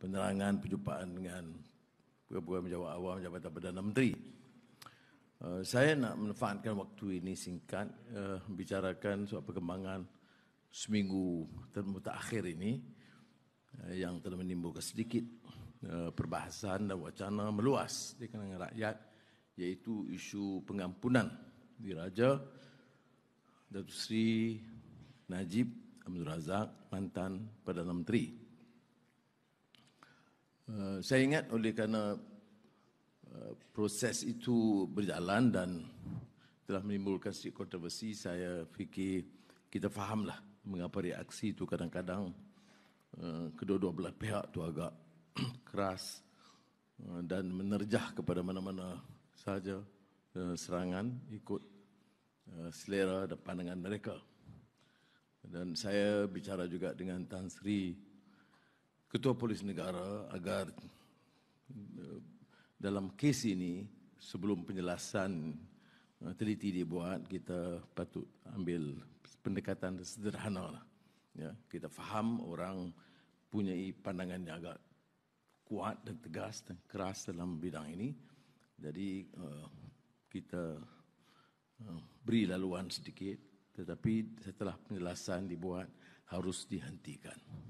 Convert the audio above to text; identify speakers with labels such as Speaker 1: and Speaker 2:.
Speaker 1: penerangan perjumpaan dengan Pegawai-pegawai menjawab awam Jabatan Perdana Menteri uh, Saya nak menfaatkan waktu ini singkat uh, Membicarakan soal perkembangan seminggu akhir ini uh, Yang telah menimbulkan sedikit uh, perbahasan dan wacana meluas Di kalangan rakyat Iaitu isu pengampunan diraja Datuk Seri Najib Abdul Razak, mantan Perdana Menteri. Eh, saya ingat oleh kerana eh, proses itu berjalan dan telah menimbulkan sedikit kontroversi, saya fikir kita fahamlah mengapa reaksi itu kadang-kadang eh, kedua-dua belah pihak itu agak keras dan menerjah kepada mana-mana sahaja serangan ikut selera dan pandangan mereka. Dan saya bicara juga dengan Tan Sri Ketua Polis Negara agar eh, dalam kes ini sebelum penjelasan eh, teliti dibuat kita patut ambil pendekatan sederhana lah. Ya, kita faham orang punya pandangan yang agak kuat dan tegas dan keras dalam bidang ini. Jadi eh, kita beri laluan sedikit tetapi setelah penjelasan dibuat harus dihentikan.